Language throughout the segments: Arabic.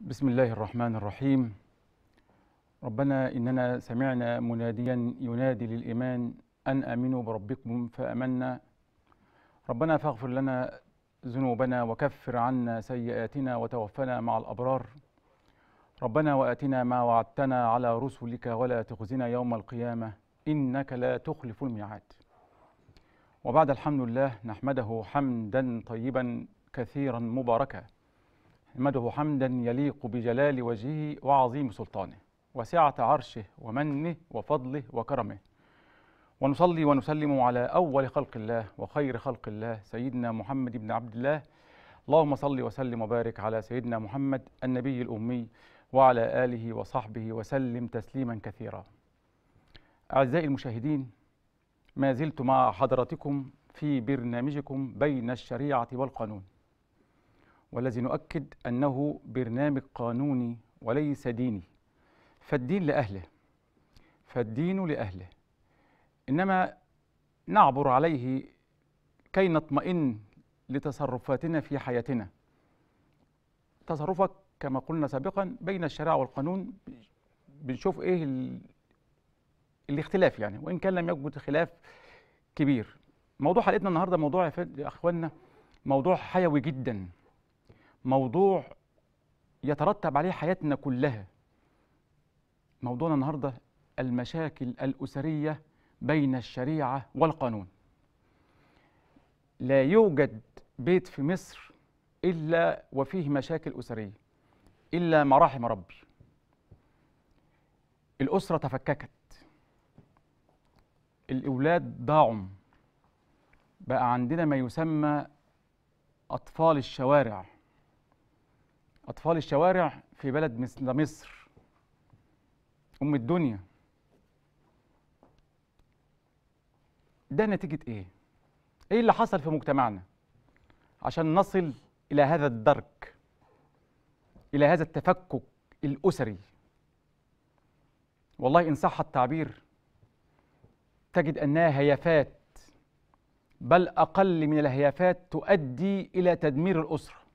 بسم الله الرحمن الرحيم ربنا إننا سمعنا مناديا ينادي للإيمان أن آمنوا بربكم فأمنا ربنا فاغفر لنا ذنوبنا وكفر عنا سيئاتنا وتوفنا مع الأبرار ربنا وآتنا ما وعدتنا على رسلك ولا تخزنا يوم القيامة إنك لا تخلف الميعاد وبعد الحمد لله نحمده حمدا طيبا كثيرا مباركا نحمده حمدا يليق بجلال وجهه وعظيم سلطانه وسعة عرشه ومنه وفضله وكرمه ونصلي ونسلم على أول خلق الله وخير خلق الله سيدنا محمد بن عبد الله اللهم صل وسلم وبارك على سيدنا محمد النبي الأمي وعلى آله وصحبه وسلم تسليما كثيرا أعزائي المشاهدين ما زلت مع حضرتكم في برنامجكم بين الشريعة والقانون والذي نؤكد أنه برنامج قانوني وليس ديني فالدين لأهله فالدين لأهله إنما نعبر عليه كي نطمئن لتصرفاتنا في حياتنا تصرفك كما قلنا سابقا بين الشريعة والقانون بنشوف إيه الاختلاف يعني وإن كان لم يوجد خلاف كبير موضوع حلقتنا النهاردة موضوع يا إخواننا موضوع حيوي جدا موضوع يترتب عليه حياتنا كلها موضوعنا النهارده المشاكل الأسرية بين الشريعة والقانون لا يوجد بيت في مصر إلا وفيه مشاكل أسرية إلا ما رحم ربي الأسرة تفككت الأولاد ضاعوا بقى عندنا ما يسمى أطفال الشوارع أطفال الشوارع في بلد مثل مصر أم الدنيا ده نتيجة إيه؟ إيه اللي حصل في مجتمعنا عشان نصل إلى هذا الدرك إلى هذا التفكك الأسري والله إن صح التعبير تجد أنها هيافات بل أقل من الهيافات تؤدي إلى تدمير الأسرة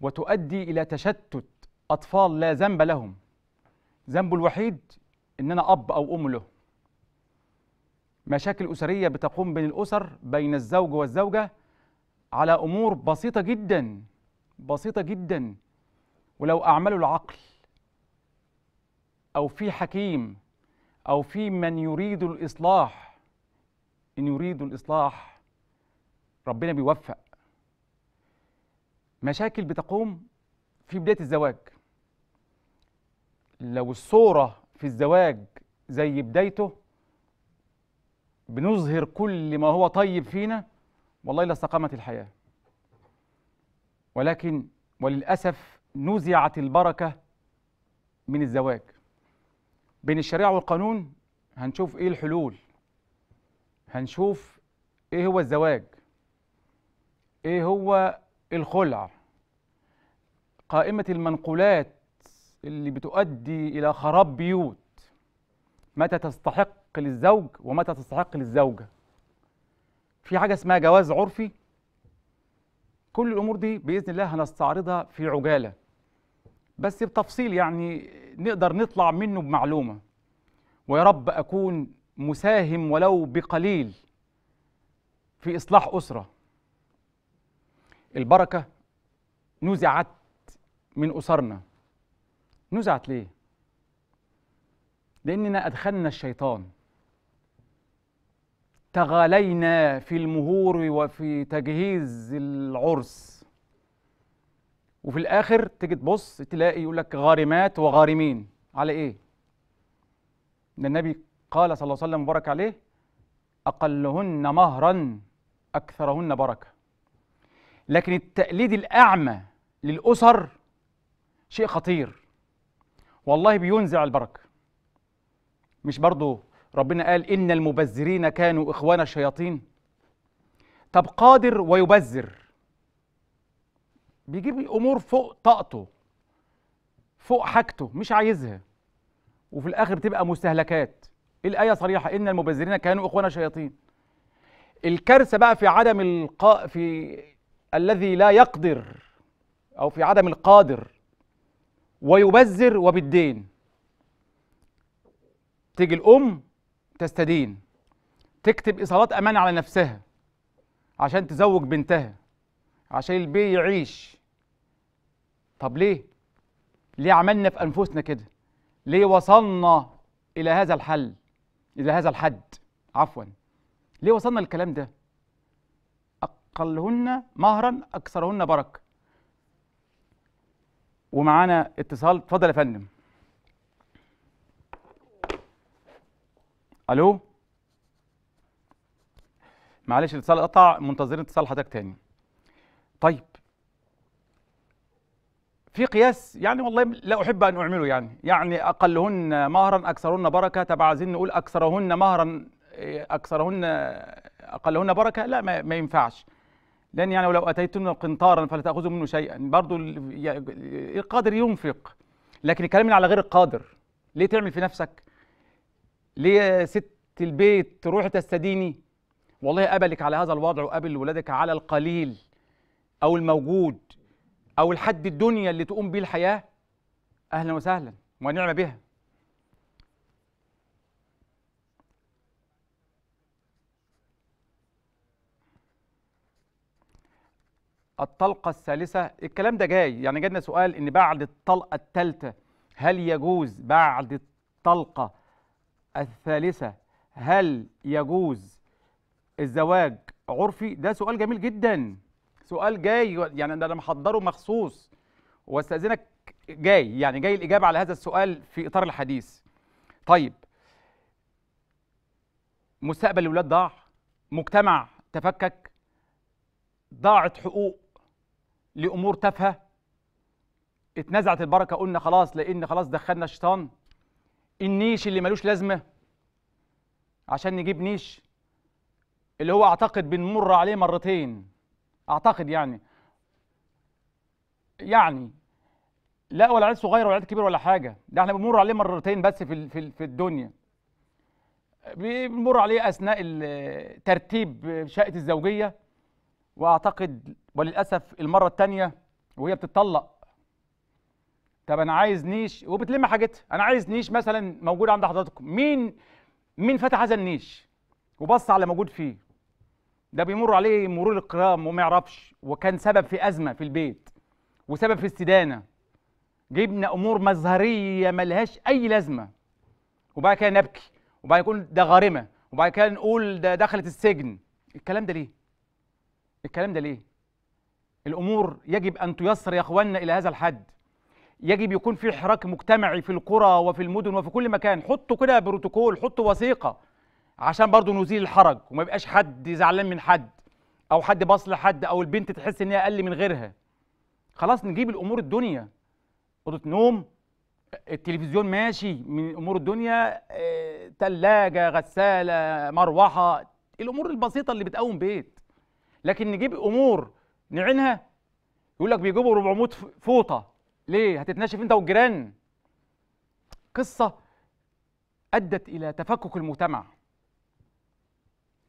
وتؤدي إلى تشتت أطفال لا ذنب لهم ذنبه الوحيد إن أنا أب أو أم له مشاكل أسرية بتقوم بين الأسر بين الزوج والزوجة على أمور بسيطة جدا بسيطة جدا ولو أعملوا العقل أو في حكيم أو في من يريد الإصلاح إن يريد الإصلاح ربنا بيوفق مشاكل بتقوم في بداية الزواج لو الصورة في الزواج زي بدايته بنظهر كل ما هو طيب فينا والله لاستقامت الحياة ولكن وللأسف نزعت البركة من الزواج بين الشريعة والقانون هنشوف إيه الحلول هنشوف إيه هو الزواج إيه هو الخلع قائمة المنقولات اللي بتؤدي إلى خراب بيوت متى تستحق للزوج ومتى تستحق للزوجة في حاجة اسمها جواز عرفي كل الأمور دي بإذن الله هنستعرضها في عجالة بس بتفصيل يعني نقدر نطلع منه بمعلومة ويا رب أكون مساهم ولو بقليل في إصلاح أسرة البركة نزعت من أسرنا نزعت ليه؟ لأننا أدخلنا الشيطان تغالينا في المهور وفي تجهيز العرس وفي الآخر تيجي تبص تلاقي يقول لك غارمات وغارمين على إيه؟ ده النبي قال صلى الله عليه وسلم بارك عليه أقلهن مهرا أكثرهن بركة لكن التقليد الأعمى للأسر شيء خطير والله بينزع البركة مش برضو ربنا قال إن المبذرين كانوا إخوان الشياطين طب قادر ويبذر بيجيب الأمور فوق طاقته فوق حاجته مش عايزها وفي الآخر بتبقى مستهلكات إيه الآية صريحة إن المبذرين كانوا إخوان الشياطين الكارثة بقى في عدم القاء في الذي لا يقدر أو في عدم القادر ويبذر وبالدين تيجي الأم تستدين تكتب إيصالات أمان على نفسها عشان تزوج بنتها عشان البي يعيش طب ليه؟ ليه عملنا في أنفسنا كده؟ ليه وصلنا إلى هذا الحل؟ إلى هذا الحد عفوا ليه وصلنا للكلام ده؟ أقلهن مهرا أكثرهن بركة ومعانا اتصال اتفضل يا فندم الو معلش الاتصال قطع منتظرين اتصال حضرتك تاني طيب في قياس يعني والله لا احب ان اعمله يعني يعني اقلهن مهرا اكثرهن بركه طب عايزين نقول اكثرهن مهرا إيه، اكثرهن اقلهن بركه لا ما, ما ينفعش لان يعني ولو اتيتن قنطارا فلا تاخذوا منه شيئا برضه القادر ينفق لكن الكلام على غير القادر ليه تعمل في نفسك ليه ست البيت تروحي تستديني والله قبلك على هذا الوضع وقبل ولادك على القليل او الموجود او الحد الدنيا اللي تقوم بيه الحياه اهلا وسهلا ونعم بها الطلقة الثالثة الكلام ده جاي يعني جالنا سؤال إن بعد الطلقة الثالثة هل يجوز بعد الطلقة الثالثة هل يجوز الزواج عرفي ده سؤال جميل جدا سؤال جاي يعني أنا محضره مخصوص واستأذنك جاي يعني جاي الإجابة على هذا السؤال في إطار الحديث طيب مستقبل الولاد ضاع مجتمع تفكك ضاعت حقوق لامور تافهه اتنزعت البركه قلنا خلاص لان خلاص دخلنا الشيطان النيش اللي ملوش لازمه عشان نجيب نيش اللي هو اعتقد بنمر عليه مرتين اعتقد يعني يعني لا ولا عيل صغير ولا عيل كبير ولا حاجه ده احنا بنمر عليه مرتين بس في في في الدنيا بنمر عليه اثناء ترتيب شقه الزوجيه واعتقد وللاسف المره الثانيه وهي بتطلق طب انا عايز نيش وبتلم حاجتها انا عايز نيش مثلا موجود عند حضراتكم مين مين فتح هذا النيش وبص على موجود فيه ده بيمر عليه مرور الكرام وما يعرفش وكان سبب في ازمه في البيت وسبب في استدانه جبنا امور مظهريه ملهاش اي لازمه وبعد كده نبكي وبعد نقول ده غارمه وبعد كده نقول ده دخلت السجن الكلام ده ليه الكلام ده ليه الامور يجب ان تيسر يا اخواننا الى هذا الحد يجب يكون في حراك مجتمعي في القرى وفي المدن وفي كل مكان حطوا كده بروتوكول حطوا وثيقه عشان برضه نزيل الحرج وما يبقاش حد زعلان من حد او حد باص لحد او البنت تحس ان هي اقل من غيرها خلاص نجيب الامور الدنيا اوضه نوم التلفزيون ماشي من امور الدنيا ثلاجه آه، غساله مروحه الامور البسيطه اللي بتقوم بيت لكن نجيب امور نعينها يقول لك بيجيبوا 400 فوطه ليه هتتناشف انت والجيران قصه ادت الى تفكك المجتمع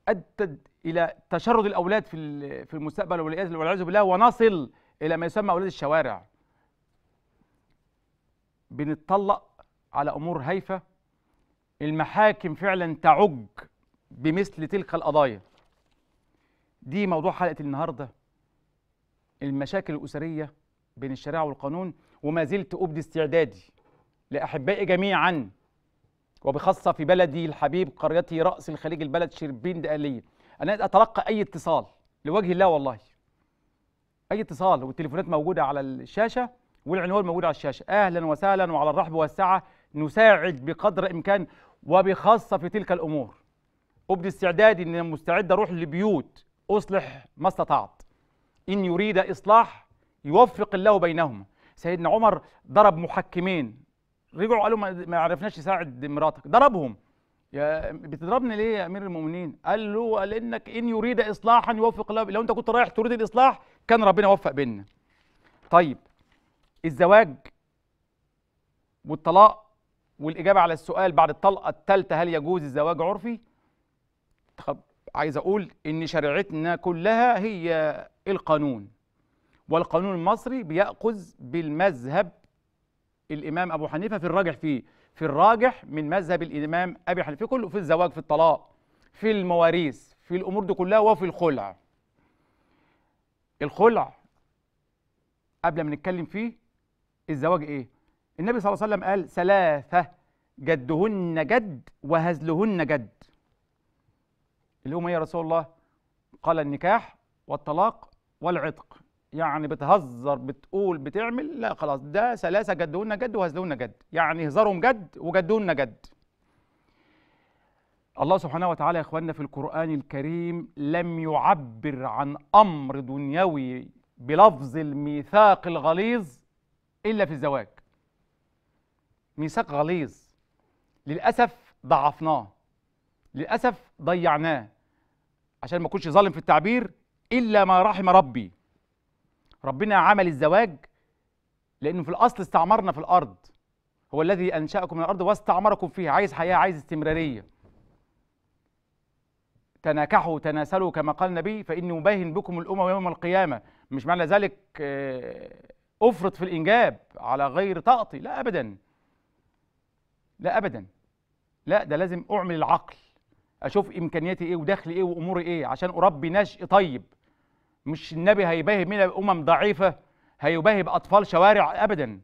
ادت الى تشرد الاولاد في في المستقبل والعياذ بالله ونصل الى ما يسمى اولاد الشوارع بنتطلق على امور هايفه المحاكم فعلا تعج بمثل تلك القضايا دي موضوع حلقه النهارده المشاكل الاسريه بين الشريعه والقانون وما زلت ابدي استعدادي لاحبائي جميعا وبخاصه في بلدي الحبيب قريتي راس الخليج البلد شربين دقاليه انا اتلقى اي اتصال لوجه الله والله اي اتصال والتليفونات موجوده على الشاشه والعنوان موجود على الشاشه اهلا وسهلا وعلى الرحب والسعه نساعد بقدر امكان وبخاصه في تلك الامور ابدي استعدادي ان مستعد اروح لبيوت أصلح ما استطعت إن يريد إصلاح يوفق الله بينهما سيدنا عمر ضرب محكمين رجعوا قالوا ما عرفناش يساعد مراتك ضربهم يا بتضربني ليه يا امير المؤمنين قال له قال انك ان يريد اصلاحا يوفق الله لو انت كنت رايح تريد الاصلاح كان ربنا وفق بيننا طيب الزواج والطلاق والاجابه على السؤال بعد الطلقه الثالثه هل يجوز الزواج عرفي عايز أقول إن شريعتنا كلها هي القانون والقانون المصري بيأخذ بالمذهب الإمام أبو حنيفة في الراجح فيه في الراجح من مذهب الإمام أبي حنيفة كله في الزواج في الطلاق في المواريث في الأمور دي كلها وفي الخلع الخلع قبل ما نتكلم فيه الزواج إيه النبي صلى الله عليه وسلم قال ثلاثة جدهن جد وهزلهن جد اللي هم يا رسول الله قال النكاح والطلاق والعتق يعني بتهزر بتقول بتعمل لا خلاص ده ثلاثه جدونا جد وهزلونا جد يعني هزارهم جد وجدونا جد الله سبحانه وتعالى يا اخواننا في القران الكريم لم يعبر عن امر دنيوي بلفظ الميثاق الغليظ الا في الزواج ميثاق غليظ للاسف ضعفناه للأسف ضيعناه عشان ما أكونش ظالم في التعبير إلا ما رحم ربي ربنا عمل الزواج لأنه في الأصل استعمرنا في الأرض هو الذي أنشأكم من الأرض واستعمركم فيها عايز حياة عايز استمرارية تناكحوا تناسلوا كما قال النبي فإني مباهن بكم الأمم يوم القيامة مش معنى ذلك آه، أفرط في الإنجاب على غير طاقتي لا أبدا لا أبدا لا ده لازم أعمل العقل اشوف امكانياتي ايه ودخلي ايه واموري ايه عشان اربي نشء طيب مش النبي هيباهي من امم ضعيفه هيباهي باطفال شوارع ابدا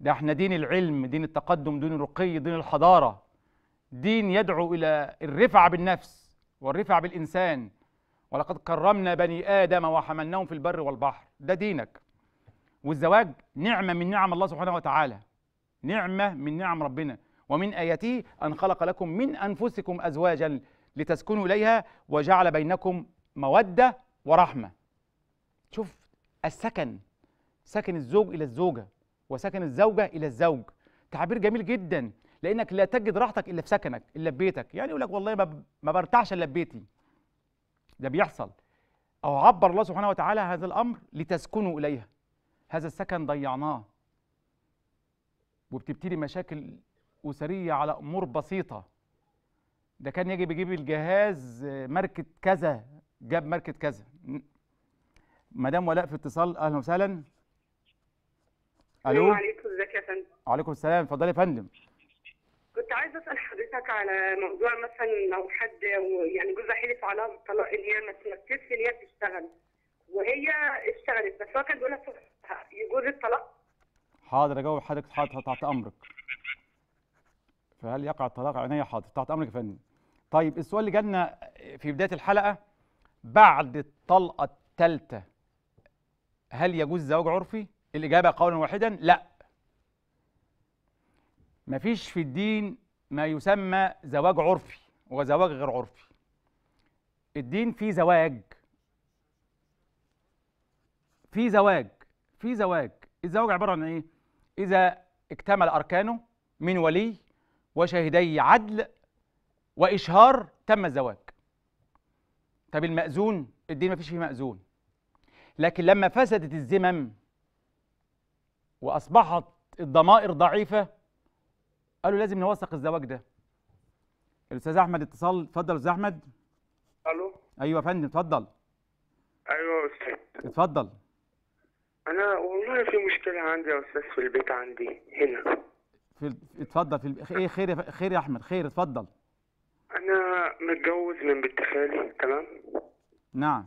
ده احنا دين العلم دين التقدم دين الرقي دين الحضاره دين يدعو الى الرفعه بالنفس والرفعه بالانسان ولقد كرمنا بني ادم وحملناهم في البر والبحر ده دينك والزواج نعمه من نعم الله سبحانه وتعالى نعمه من نعم ربنا ومن آياته أن خلق لكم من أنفسكم أزواجا لتسكنوا إليها وجعل بينكم مودة ورحمة شوف السكن سكن الزوج إلى الزوجة وسكن الزوجة إلى الزوج تعبير جميل جدا لأنك لا تجد راحتك إلا في سكنك إلا في بيتك يعني يقول لك والله ما برتاحش إلا في بيتي ده بيحصل أو عبر الله سبحانه وتعالى هذا الأمر لتسكنوا إليها هذا السكن ضيعناه وبتبتدي مشاكل أسرية على أمور بسيطة ده كان يجب يجيب الجهاز آه، ماركة كذا جاب ماركة كذا مدام ولاء في اتصال أهلا وسهلا الو عليكم ازيك يا فندم وعليكم السلام اتفضلي يا فندم كنت عايزه اسال حضرتك على موضوع مثلا لو حد يعني جوزها حلف عليها بالطلاق ان هي ما تمثلش ان هي تشتغل وهي اشتغلت بس هو كان بيقول لها يجوز الطلاق حاضر اجاوب حضرتك حاضر تحت امرك فهل يقع الطلاق عيني حاضر تحت امرك يا فندم طيب السؤال اللي جالنا في بدايه الحلقه بعد الطلقه الثالثه هل يجوز زواج عرفي الاجابه قولا واحدا لا مفيش في الدين ما يسمى زواج عرفي وزواج غير عرفي الدين فيه زواج في زواج في زواج الزواج عباره عن ايه اذا اكتمل اركانه من ولي وشهدي عدل وإشهار تم الزواج طب المأذون الدين ما فيش فيه مأذون لكن لما فسدت الزمم وأصبحت الضمائر ضعيفة قالوا لازم نوثق الزواج ده الأستاذ أحمد اتصال اتفضل أستاذ أحمد ألو أيوه يا فندم اتفضل أيوه يا أستاذ اتفضل أنا والله في مشكلة عندي يا أستاذ في البيت عندي هنا في اتفضل في ايه خير يا خير يا احمد خير اتفضل انا متجوز من بنت خالي تمام نعم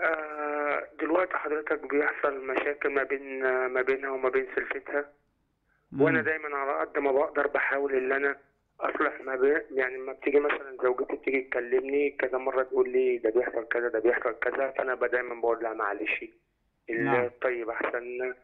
آه دلوقتي حضرتك بيحصل مشاكل ما بين ما بينها وما بين سلفتها مم. وانا دايما على قد ما بقدر بحاول ان انا اصلح ما بين يعني لما بتيجي مثلا زوجتي بتيجي تكلمني كذا مره تقول لي ده بيحصل كذا ده بيحصل كذا فانا دايما بقول لها معلش طيب احسن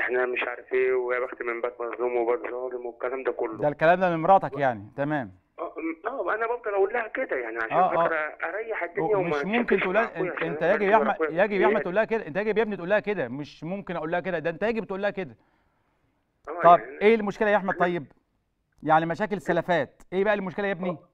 احنا مش عارف ايه ويا بخت من بات مظلوم وبات ظالم والكلام ده كله ده الكلام ده من مراتك يعني تمام آه،, اه انا بفضل اقول لها كده يعني عشان آه فاكره آه. اريح الدنيا ومش مش ممكن تقول لها انت يجب يا احمد يجب يا احمد تقول لها كده انت يجب يا ابني تقول لها كده مش ممكن اقول لها كده ده انت يجب تقول لها كده آه، طب يعني ايه المشكله يا احمد طيب يعني مشاكل سلفات ايه بقى المشكله يا ابني آه.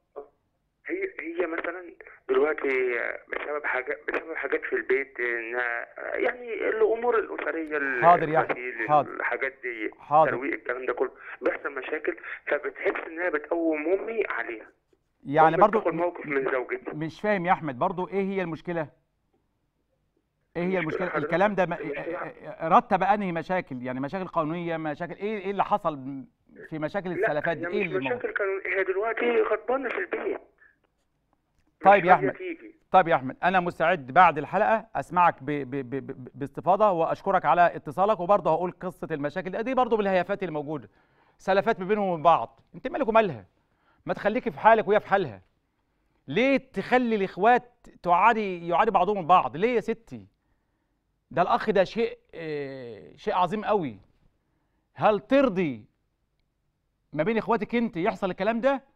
دلوقتي بسبب حاجات بسبب حاجات في البيت انها يعني الامور الاسريه حاضر يا حاضر الحاجات دي حاضر ترويق الكلام ده كله بيحصل مشاكل فبتحس ان هي بتقوم امي عليها يعني برضو موقف من زوجتي مش فاهم يا احمد برضو ايه هي المشكله؟ ايه هي المشكله؟ حضرتك. الكلام ده إيه، إيه، رتب انهي مشاكل؟ يعني مشاكل قانونيه مشاكل ايه ايه اللي حصل في مشاكل السلفات دي؟ ايه اللي مشاكل كانوا هي دلوقتي غضبانه في البيت طيب يا احمد طيب يا احمد انا مستعد بعد الحلقه اسمعك ب... ب... ب... باستفاضه واشكرك على اتصالك وبرضه هقول قصه المشاكل دي برضه بالهيافات اللي موجوده سلفات ما بينهم وبين بعض انت مالك ومالها ما تخليكي في حالك وهي في حالها ليه تخلي الاخوات تعادي يعادي بعضهم البعض ليه يا ستي ده الاخ ده شيء اه شيء عظيم قوي هل ترضي ما بين اخواتك انت يحصل الكلام ده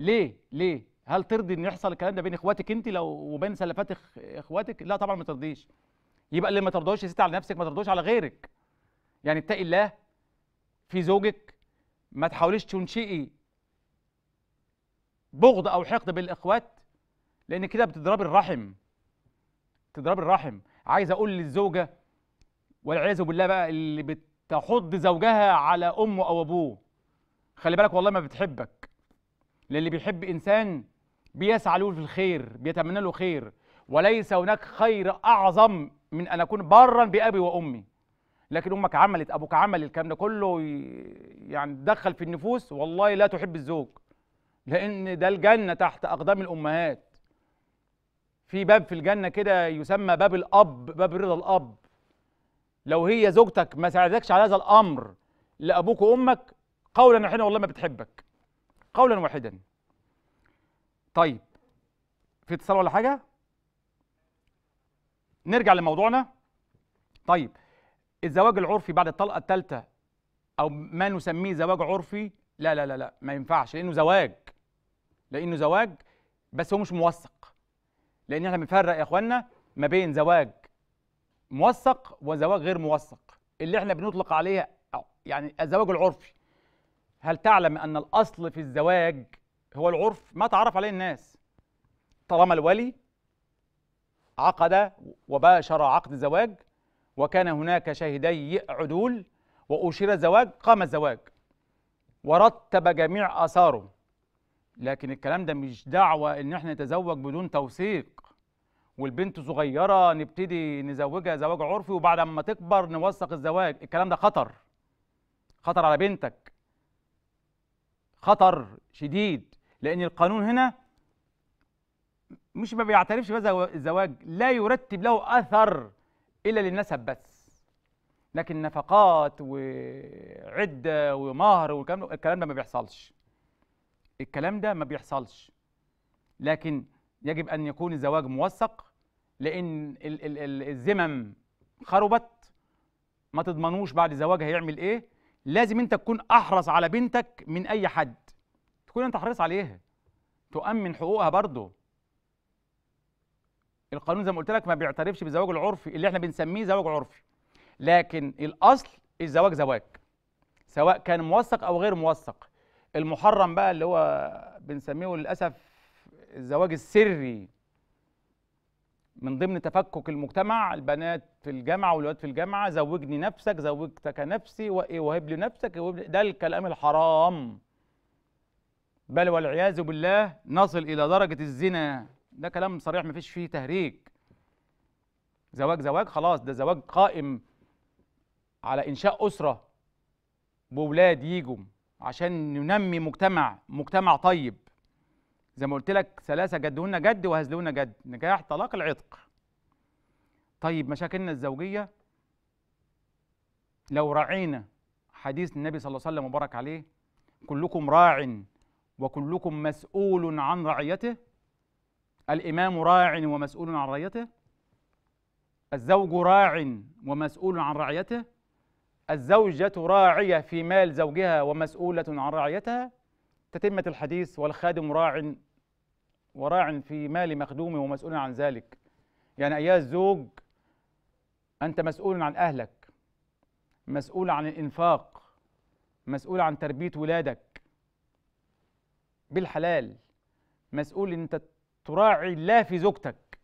ليه ليه هل ترضي ان يحصل الكلام ده بين اخواتك انت لو وبين سلفات اخواتك لا طبعا ما ترضيش يبقى اللي ما ترضوش يا ستي على نفسك ما ترضوش على غيرك يعني اتقي الله في زوجك ما تحاوليش تنشئي بغض او حقد بالاخوات لان كده بتضربي الرحم بتضربي الرحم عايز اقول للزوجه والعياذ بالله بقى اللي بتحض زوجها على امه او ابوه خلي بالك والله ما بتحبك للي بيحب إنسان بيسعى له في الخير بيتمنى له خير وليس هناك خير أعظم من أن أكون برا بأبي وأمي لكن أمك عملت أبوك عمل الكلام ده كله يعني تدخل في النفوس والله لا تحب الزوج لأن ده الجنة تحت أقدام الأمهات في باب في الجنة كده يسمى باب الأب باب رضا الأب لو هي زوجتك ما ساعدتكش على هذا الأمر لأبوك وأمك قولا حين والله ما بتحبك قولا واحدا طيب في اتصال ولا حاجه نرجع لموضوعنا طيب الزواج العرفي بعد الطلقه الثالثه او ما نسميه زواج عرفي لا لا لا لا ما ينفعش لانه زواج لانه زواج بس هو مش موثق لان احنا بنفرق يا اخوانا ما بين زواج موثق وزواج غير موثق اللي احنا بنطلق عليه يعني الزواج العرفي هل تعلم أن الأصل في الزواج هو العرف ما تعرف عليه الناس طالما الولي عقد وباشر عقد زواج وكان هناك شاهدي عدول وأشير الزواج قام الزواج ورتب جميع آثاره لكن الكلام ده مش دعوة إن احنا نتزوج بدون توثيق والبنت صغيرة نبتدي نزوجها زواج عرفي وبعد ما تكبر نوثق الزواج الكلام ده خطر خطر على بنتك خطر شديد لأن القانون هنا مش ما بيعترفش بهذا الزواج لا يرتب له أثر إلا للنسب بس لكن نفقات وعدة ومهر والكلام الكلام ده ما بيحصلش الكلام ده ما بيحصلش لكن يجب أن يكون الزواج موثق لأن الذمم خربت ما تضمنوش بعد الزواج هيعمل إيه لازم انت تكون احرص على بنتك من اي حد تكون انت حريص عليها تؤمن حقوقها برضه القانون زي ما قلت لك ما بيعترفش بالزواج العرفي اللي احنا بنسميه زواج عرفي لكن الاصل الزواج زواج سواء كان موثق او غير موثق المحرم بقى اللي هو بنسميه للاسف الزواج السري من ضمن تفكك المجتمع البنات في الجامعه والولاد في الجامعه زوجني نفسك زوجتك نفسي وهب لي نفسك ده الكلام الحرام بل والعياذ بالله نصل الى درجه الزنا ده كلام صريح ما فيش فيه تهريج زواج زواج خلاص ده زواج قائم على انشاء اسره بولاد يجوا عشان ننمي مجتمع مجتمع طيب زي ما قلت لك ثلاثه جدهن جد وهزلهن جد نجاح طلاق العتق طيب مشاكلنا الزوجيه لو راعينا حديث النبي صلى الله عليه وسلم مبارك عليه كلكم راع وكلكم مسؤول عن رعيته الامام راع ومسؤول عن رعيته الزوج راع ومسؤول عن رعيته الزوجة راعية في مال زوجها ومسؤولة عن رعيتها تتمة الحديث والخادم راع وراع في مال مخدومه ومسؤول عن ذلك يعني أيها الزوج أنت مسؤول عن أهلك مسؤول عن الإنفاق مسؤول عن تربية ولادك بالحلال مسؤول إن أنت تراعي الله في زوجتك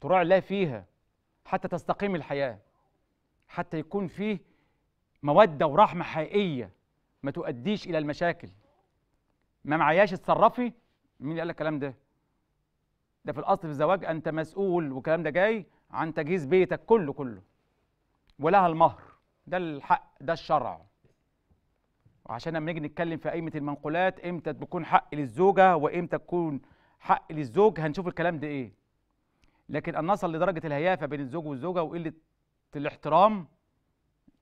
تراعي الله فيها حتى تستقيم الحياة حتى يكون فيه مودة ورحمة حقيقية ما تؤديش إلى المشاكل ما معياش اتصرفي مين اللي قال الكلام ده ده في الاصل في الزواج انت مسؤول والكلام ده جاي عن تجهيز بيتك كله كله ولها المهر ده الحق ده الشرع وعشان لما نيجي نتكلم في قائمه المنقولات امتى بيكون حق للزوجه وامتى تكون حق للزوج هنشوف الكلام ده ايه لكن ان نصل لدرجه الهيافه بين الزوج والزوجه وقله الاحترام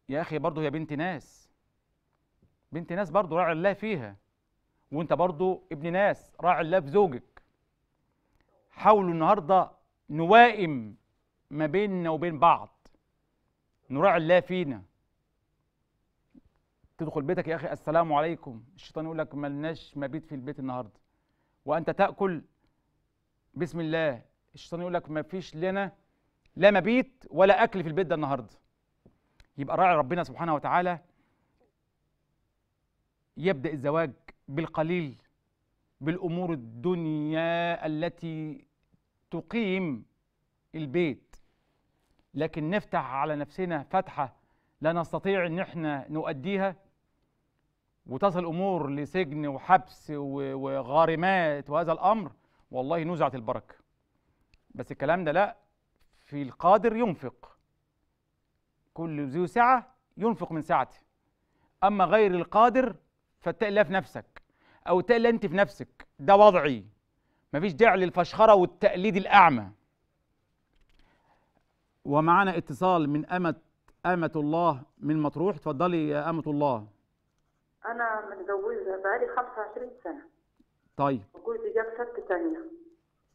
يا اخي برضه هي بنت ناس بنت ناس برضه راعي الله فيها وانت برضو ابن ناس راعي الله في زوجك حاولوا النهارده نوائم ما بيننا وبين بعض نراعي الله فينا تدخل بيتك يا اخي السلام عليكم الشيطان يقول لك ملناش مبيت في البيت النهارده وانت تاكل بسم الله الشيطان يقول لك مفيش لنا لا مبيت ولا اكل في البيت ده النهارده يبقى راعي ربنا سبحانه وتعالى يبدا الزواج بالقليل بالامور الدنيا التي تقيم البيت لكن نفتح على نفسنا فتحه لا نستطيع ان احنا نؤديها وتصل امور لسجن وحبس وغارمات وهذا الامر والله نزعت البركه بس الكلام ده لا في القادر ينفق كل ذو سعه ينفق من سعته اما غير القادر فاتقي الله في نفسك او اتقي الله انت في نفسك ده وضعي مفيش داعي للفشخره والتقليد الاعمى ومعانا اتصال من امه امه الله من مطروح تفضلي يا امه الله انا متجوزه بقالي 25 سنه طيب وجوزي جاب ست ثانيه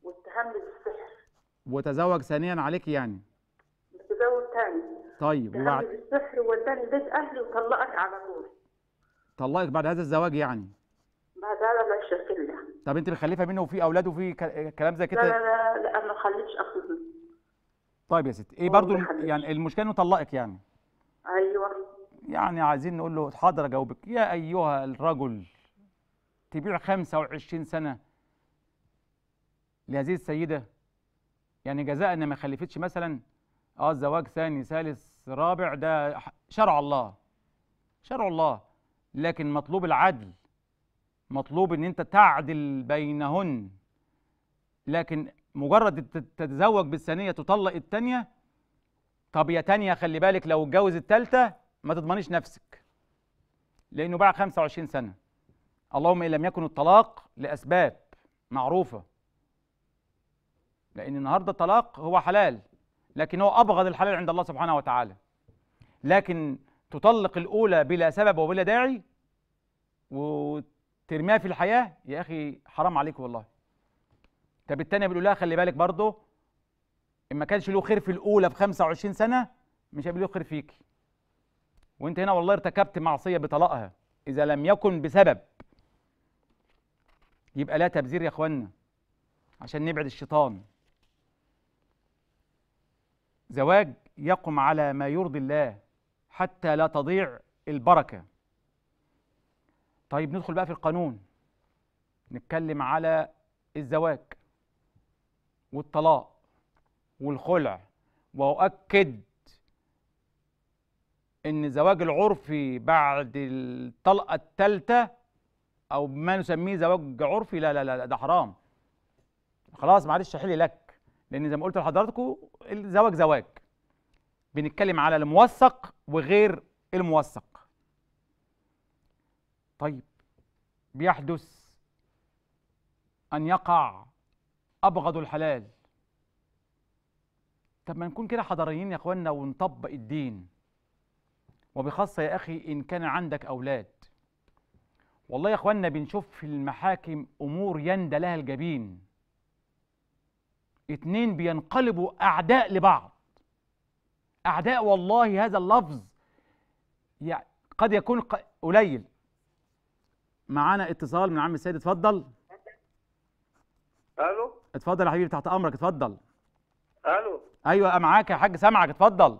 واتهمني بالسحر وتزوج ثانيا عليك يعني متزوج ثاني طيب وبعد بالسحر وداني بيت اهلي وطلقك على طول طلقت بعد هذا الزواج يعني بعد هذا لا يشكل لها طب انت مخلفه منه وفي اولاد وفي كلام زي كده لا لا لا, لا ما خليتش اخذ طيب يا ستي ايه برضو يعني المشكله انه طلقك يعني ايوه يعني عايزين نقول له حاضر اجاوبك يا ايها الرجل تبيع 25 سنه لهذه السيده يعني جزاء ان ما خلفتش مثلا اه زواج ثاني ثالث رابع ده شرع الله شرع الله لكن مطلوب العدل مطلوب ان انت تعدل بينهن لكن مجرد تتزوج بالثانيه تطلق الثانيه طب يا تانية خلي بالك لو اتجوز الثالثه ما تضمنيش نفسك لانه باع 25 سنه اللهم ان لم يكن الطلاق لاسباب معروفه لان النهارده الطلاق هو حلال لكن هو ابغض الحلال عند الله سبحانه وتعالى لكن تطلق الأولى بلا سبب وبلا داعي وترميها في الحياة يا أخي حرام عليك والله طب الثانيه بيقول لها خلي بالك برضه إن ما كانش له خير في الأولى في 25 سنة مش هيبقى له خير فيكي وأنت هنا والله ارتكبت معصية بطلاقها إذا لم يكن بسبب يبقى لا تبذير يا إخوانا عشان نبعد الشيطان زواج يقم على ما يرضي الله حتى لا تضيع البركه طيب ندخل بقى في القانون نتكلم على الزواج والطلاق والخلع واؤكد ان الزواج العرفي بعد الطلقه الثالثه او ما نسميه زواج عرفي لا لا لا ده حرام خلاص معلش حلي لك لان زي ما قلت لحضراتكم الزواج زواج بنتكلم على الموثق وغير الموثق طيب بيحدث أن يقع أبغض الحلال طب ما نكون كده حضاريين يا اخوانا ونطبق الدين وبخاصة يا أخي إن كان عندك أولاد والله يا اخوانا بنشوف في المحاكم أمور يندى لها الجبين اتنين بينقلبوا أعداء لبعض أعداء والله هذا اللفظ يعني قد يكون قليل معانا اتصال من عم السيد اتفضل الو اتفضل يا حبيبي تحت امرك اتفضل الو ايوه معاك يا حاج سامعك اتفضل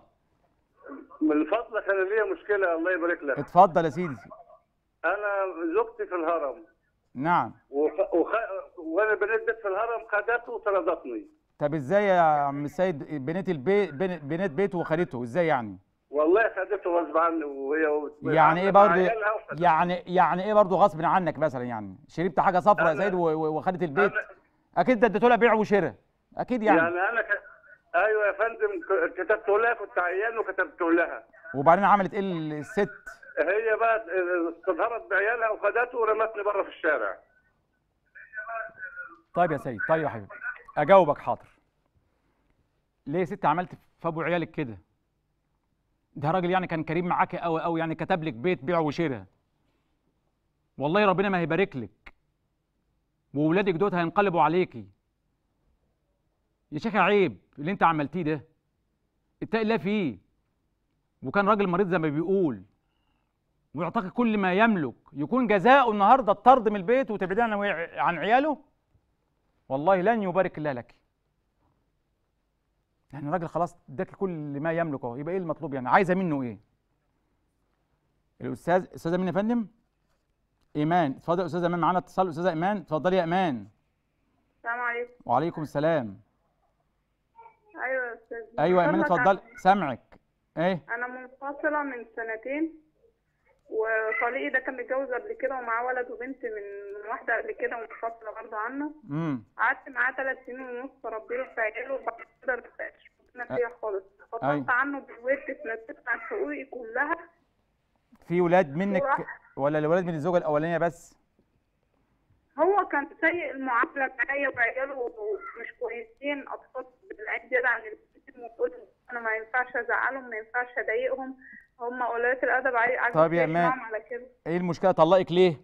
من فضلك انا ليا مشكله الله يبارك لك اتفضل يا سيدي انا زوجتي في الهرم نعم وخ... وخ... وانا بنت في الهرم خدته وطردتني طب ازاي يا عم سيد بنيت البيت بنيت بيته وخدته ازاي يعني؟ والله خدته غصب عني وهي يعني ايه برضه يعني يعني ايه برضه غصب عنك مثلا يعني شربت حاجه صفراء يا سيد وخدت البيت اكيد ده اديته لها بيع وشراء اكيد يعني يعني انا ك... ايوه يا فندم كتبت لها كنت عيان وكتبت لها وبعدين عملت ايه الست؟ هي بقى استظهرت بعيالها وخدته ورمتني بره في الشارع طيب يا سيد طيب يا حبيبي اجاوبك حاضر ليه يا ست عملت في ابو عيالك كده ده راجل يعني كان كريم معاكي قوي قوي يعني كتب لك بيت بيع وشراء والله ربنا ما هيبارك لك واولادك دوت هينقلبوا عليكي يا شيخه عيب اللي انت عملتيه ده اتقي الله فيه وكان راجل مريض زي ما بيقول ويعتقد كل ما يملك يكون جزاؤه النهارده الطرد من البيت وتبعدين عن عياله والله لن يبارك الله لك يعني الراجل خلاص اداك كل ما يملك اهو يبقى ايه المطلوب يعني عايزه منه ايه الاستاذ استاذه امين يا فندم ايمان اتفضل استاذه ايمان معانا اتصال استاذه ايمان اتفضلي يا ايمان السلام عليكم وعليكم السلام ايوه يا استاذ ايوه يا ايمان اتفضلي سامعك ايه انا منفصله من سنتين وصالحي ده كان متجوز قبل كده ومعاه ولد وبنت من واحده قبل كده ومنفصله برضه عنه امم قعدت معاه ثلاث سنين ونص اربي له في عياله وبعد كده ما بقاش فيها خالص فصلت أيوه. عنه بالورد اتنطيت عن حقوقي كلها في ولاد منك ولا الولاد من الزوجه الاولانيه بس؟ هو كان سيء المعامله معايا وعياله مش كويسين اطفال بالعيد زياده عن اللزوم انا ما ينفعش ازعلهم ما ينفعش اضايقهم هم قليلة الأدب عايز طب يا إيمان على كده إيه المشكلة طلقك ليه؟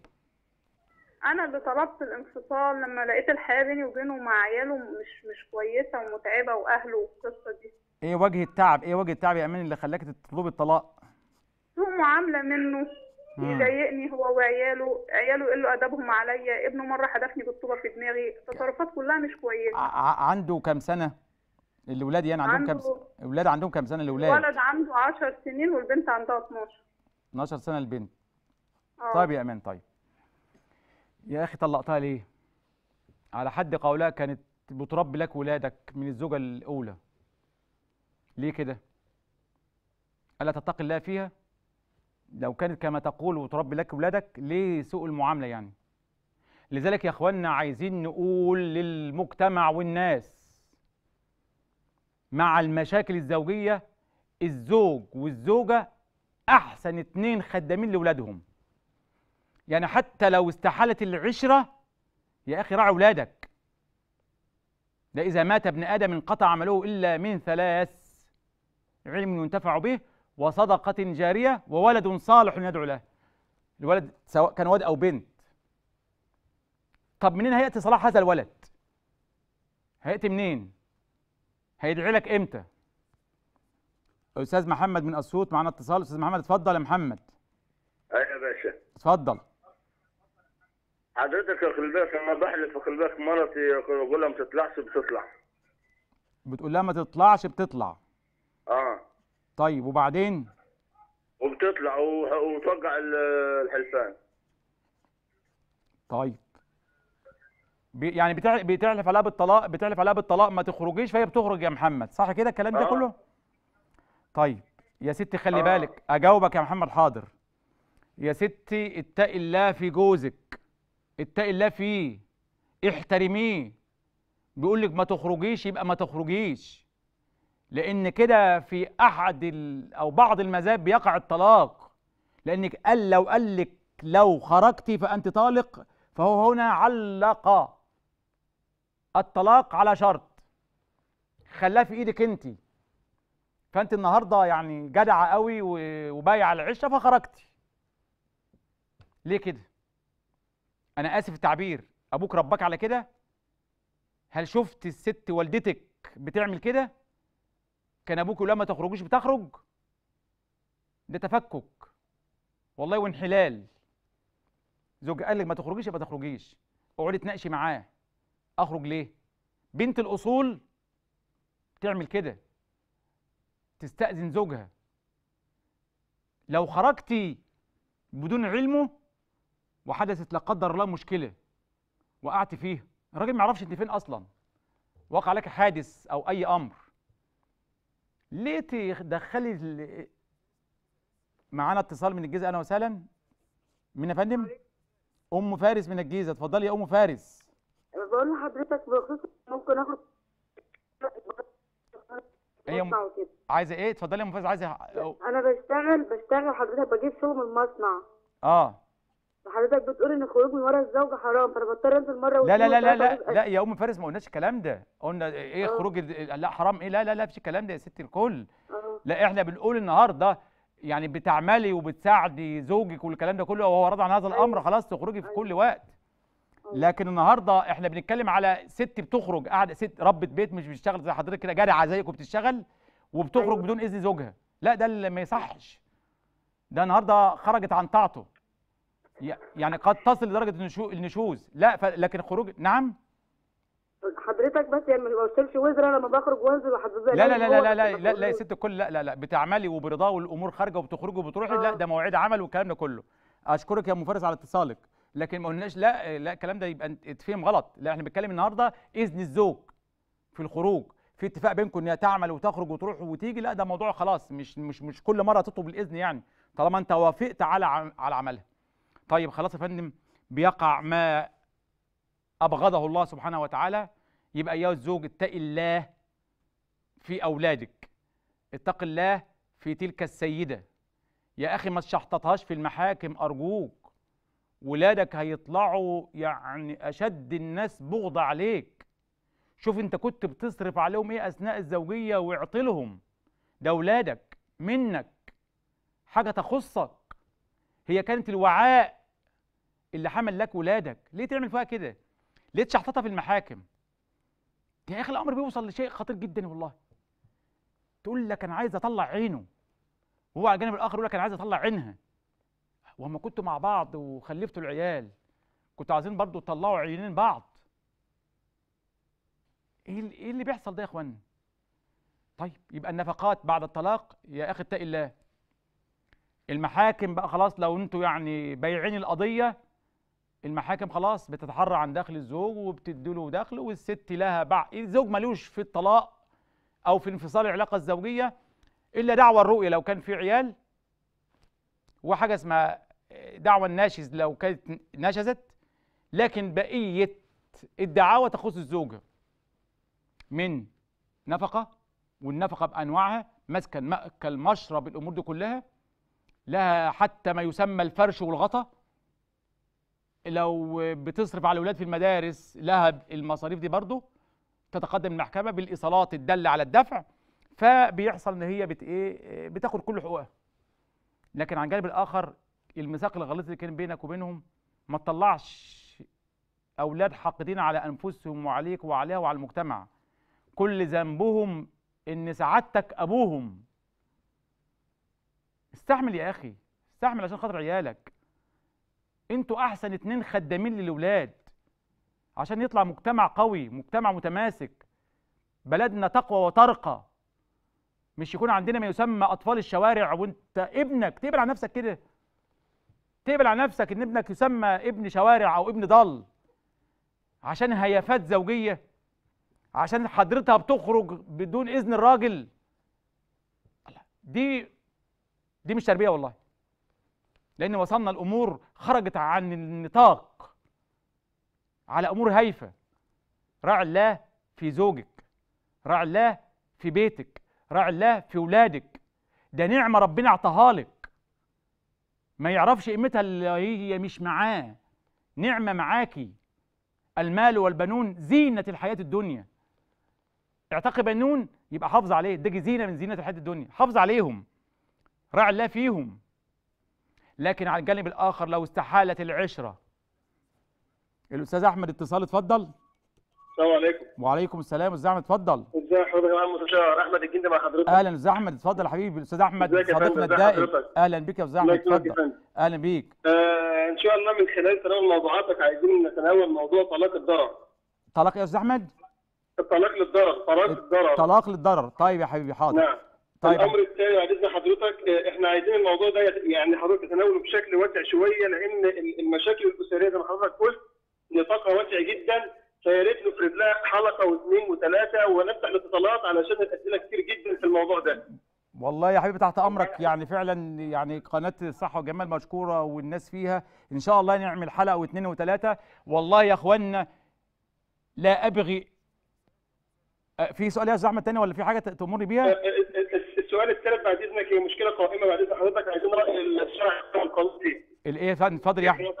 أنا اللي طلبت الانفصال لما لقيت الحياة بيني وبينه مع عياله مش مش كويسة ومتعبة وأهله والقصة دي إيه وجه التعب؟ إيه وجه التعب يا إيمان اللي خلاك تطلبي الطلاق؟ سوء معاملة منه يضايقني هو وعياله عياله يقلوا ادبهم عليا ابنه مره حدفني بالطوبه في دماغي تصرفات كلها مش كويسه عنده كام سنه الاولاد يعني عندهم كام سنه الاولاد عندهم كام سنه الاولاد الولد عنده 10 سنين والبنت عندها 12 12 سنه البنت أوه. طيب يا امان طيب يا اخي طلقتها ليه على حد قولها كانت بتربي لك ولادك من الزوجه الاولى ليه كده الا تتقي الله فيها لو كانت كما تقول وتربي لك ولادك ليه سوء المعامله يعني لذلك يا اخواننا عايزين نقول للمجتمع والناس مع المشاكل الزوجية الزوج والزوجة أحسن اتنين خدامين لولادهم يعني حتى لو استحالت العشرة يا أخي راعي ولادك ده إذا مات ابن آدم انقطع عمله إلا من ثلاث علم ينتفع به وصدقة جارية وولد صالح يدعو له الولد سواء كان ولد أو بنت طب منين هيأتي صلاح هذا الولد؟ هيأتي منين؟ هيدعي لك امتى استاذ محمد من اسيوط معانا اتصال استاذ محمد اتفضل يا محمد ايوه يا باشا اتفضل حضرتك يا خلباك انا بحلف يا خلباك مرتي بقول لها ما تطلعش بتطلع بتقول لها ما تطلعش بتطلع اه طيب وبعدين وبتطلع وتوجع الحلفان طيب يعني بتعلف عليها بالطلاق بتعلف عليها بالطلاق ما تخرجيش فهي بتخرج يا محمد صح كده الكلام ده آه. كله طيب يا ستي خلي آه. بالك اجاوبك يا محمد حاضر يا ستي اتقي الله في جوزك اتقي الله فيه احترميه بيقول لك ما تخرجيش يبقى ما تخرجيش لان كده في احد او بعض المذاهب بيقع الطلاق لانك قال لو قال لك لو خرجتي فانت طالق فهو هنا علق الطلاق على شرط خلاه في ايدك انت فانت النهارده يعني جدعه قوي وبايع العشه فخرجتي ليه كده انا اسف التعبير ابوك رباك على كده هل شفت الست والدتك بتعمل كده كان ابوك لما تخرجوش بتخرج ده تفكك والله وانحلال زوج قال لك ما تخرجيش يبقى تخرجيش اقعدي تناقشي معاه اخرج ليه بنت الاصول تعمل كده تستأذن زوجها لو خرجتي بدون علمه وحدثت لا قدر الله مشكله وقعت فيها الراجل ما يعرفش انت فين اصلا وقع لك حادث او اي امر ليه تدخلي معانا اتصال من الجيزه اهلا وسهلا من يا فندم ام فارس من الجيزه اتفضلي يا ام فارس بقول لحضرتك بخصوص ممكن اخد هي م... عايزه ايه اتفضلي يا منفذ عايزه أو... انا بشتغل بشتغل حضرتك بجيب شغل من المصنع اه حضرتك بتقول ان الخروج من ورا الزوجه حرام فانا بضطر انزل مره لا لا لا لا لا, لا يا ام فارس ما قلناش الكلام ده قلنا ايه أوه. خروج لا حرام ايه لا لا لا مفيش الكلام ده يا ست الكل أوه. لا احنا بنقول النهارده يعني بتعملي وبتساعدي زوجك والكلام ده كله وهو راضي عن هذا الامر أيوه. خلاص تخرجي في أيوه. كل وقت لكن النهارده احنا بنتكلم على ست بتخرج قاعده ست ربة بيت مش بتشتغل زي حضرتك كده جارعه زيك وبتشتغل وبتخرج أيوة. بدون اذن زوجها لا ده اللي ما يصحش ده النهارده خرجت عن طاعته يعني قد تصل لدرجه النشوز لا لكن خروج نعم حضرتك بس يعني ما بوصلش وزر انا لما بخرج وانزل وحضرتك لا لا لا لا لا لا لا, لا يا ست الكل لا لا لا بتعملي وبرضاه والامور خارجه وبتخرجي وبتروحي آه. لا ده مواعيد عمل والكلام ده كله اشكرك يا فارس على اتصالك لكن ما قلناش لا لا الكلام ده يبقى اتفهم غلط لا احنا بنتكلم النهارده اذن الزوج في الخروج في اتفاق بينكم انها تعمل وتخرج وتروح وتيجي لا ده موضوع خلاص مش مش مش كل مره تطلب الاذن يعني طالما انت وافقت على على عملها طيب خلاص يا فندم بيقع ما ابغضه الله سبحانه وتعالى يبقى يا الزوج اتق الله في اولادك اتق الله في تلك السيده يا اخي ما تشحططهاش في المحاكم ارجوك ولادك هيطلعوا يعني اشد الناس بغض عليك شوف انت كنت بتصرف عليهم ايه اثناء الزوجيه واعطلهم ده ولادك منك حاجه تخصك هي كانت الوعاء اللي حمل لك ولادك ليه تعمل فيها كده ليه تشحططها في المحاكم يا اخي الامر بيوصل لشيء خطير جدا والله تقول لك انا عايز اطلع عينه وهو على الجانب الاخر يقول لك انا عايز اطلع عينها وما كنتوا مع بعض وخلفتوا العيال كنتوا عايزين برضو تطلعوا عينين بعض إيه, ايه اللي بيحصل ده يا اخوانا طيب يبقى النفقات بعد الطلاق يا اخي اتقي الله المحاكم بقى خلاص لو انتوا يعني بايعين القضيه المحاكم خلاص بتتحرى عن دخل الزوج وبتدي له دخل والست لها بع الزوج ملوش في الطلاق او في انفصال العلاقه الزوجيه الا دعوة الرؤيه لو كان في عيال وحاجه اسمها دعوى الناشز لو كانت نشزت لكن بقية الدعاوى تخص الزوجة من نفقة والنفقة بأنواعها مسكن مأكل مشرب الأمور دي كلها لها حتى ما يسمى الفرش والغطا لو بتصرف على الأولاد في المدارس لها المصاريف دي برضه تتقدم المحكمة بالإيصالات الدالة على الدفع فبيحصل إن هي بت إيه بتاخد كل حقوقها لكن عن الجانب الآخر الميثاق الغليظ اللي كان بينك وبينهم ما تطلعش اولاد حاقدين على انفسهم وعليك وعليها وعلى المجتمع كل ذنبهم ان سعادتك ابوهم استحمل يا اخي استحمل عشان خاطر عيالك انتوا احسن اتنين خدامين للاولاد عشان يطلع مجتمع قوي مجتمع متماسك بلدنا تقوى وترقى مش يكون عندنا ما يسمى اطفال الشوارع وانت ابنك تبعد عن نفسك كده تقبل على نفسك ان ابنك يسمى ابن شوارع او ابن ضل عشان هيافات زوجيه عشان حضرتها بتخرج بدون اذن الراجل دي دي مش تربيه والله لان وصلنا الامور خرجت عن النطاق على امور هايفه راعي الله في زوجك راعي الله في بيتك راعي الله في ولادك ده نعمه ربنا اعطاها لك ما يعرفش قيمتها اللي هي مش معاه نعمة معاكي المال والبنون زينة الحياة الدنيا اعتقي بنون يبقى حافظ عليه ده زينة من زينة الحياة الدنيا حافظ عليهم راعي الله فيهم لكن على الجانب الآخر لو استحالت العشرة الأستاذ أحمد اتصال اتفضل السلام عليكم وعليكم السلام استاذ احمد اتفضل ازي حضرتك يا عم مستشار احمد الجندي مع حضرتك اهلا استاذ احمد اتفضل يا حبيبي الاستاذ احمد صديقنا الدائم اهلا بيك يا استاذ احمد اتفضل اهلا بيك آه ان شاء الله من خلال تناول موضوعاتك عايزين نتناول موضوع طلاق الضرر طلاق إيه يا استاذ احمد الطلاق للضرر طلاق للضرر طلاق للضرر طيب يا حبيبي حاضر نعم طيب الامر الثاني بعد اذن حضرتك آه، احنا عايزين الموضوع ده يعني حضرتك تناوله بشكل واسع شويه لان المشاكل الاسريه زي ما حضرتك قلت نطاقها واسع جدا فيا ريت نفرد لها حلقه واثنين وثلاثه ونفتح الاتصالات علشان الاسئله كتير جدا في الموضوع ده. والله يا حبيبي تحت امرك يعني فعلا يعني قناه الصحه وجمال مشكوره والناس فيها ان شاء الله نعمل حلقه واثنين وثلاثه والله يا اخوانا لا ابغي في سؤال يا استاذ احمد ثاني ولا في حاجه تامرني بيها؟ السؤال الثالث بعد اذنك هي مشكله قائمه بعد اذن حضرتك عايزين راي الشرع القانوني الايه يا فندم اتفضل يا احمد إيه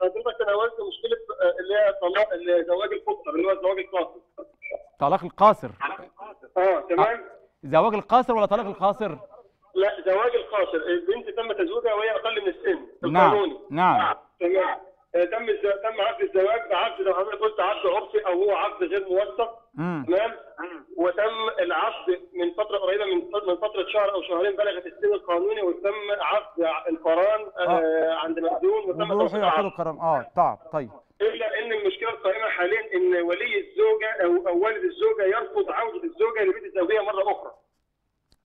حضرتك تناولت مشكله آه، اللي هي طلاق زواج القصر اللي هو الزواج القاصر طلاق القاصر اه تمام آه، زواج القاصر ولا طلاق القاصر؟ لا زواج القاصر البنت تم تزويجها وهي اقل من السن نعم، القانوني نعم نعم تمام آه، تم تم عقد الزواج بعقد لو حضرتك قلت عقد عرفي او هو عقد غير موثق تمام وتم العقد من فتره قريبه من من فتره شهر او شهرين بلغت السن القانوني وتم عقد القران آه. آه. عند مخزون وتم عقد القران اه طيب طيب الا ان المشكله القائمه حاليا ان ولي الزوجه او, أو والد الزوجه يرفض عوده الزوجه لبيت الزوجيه مره اخرى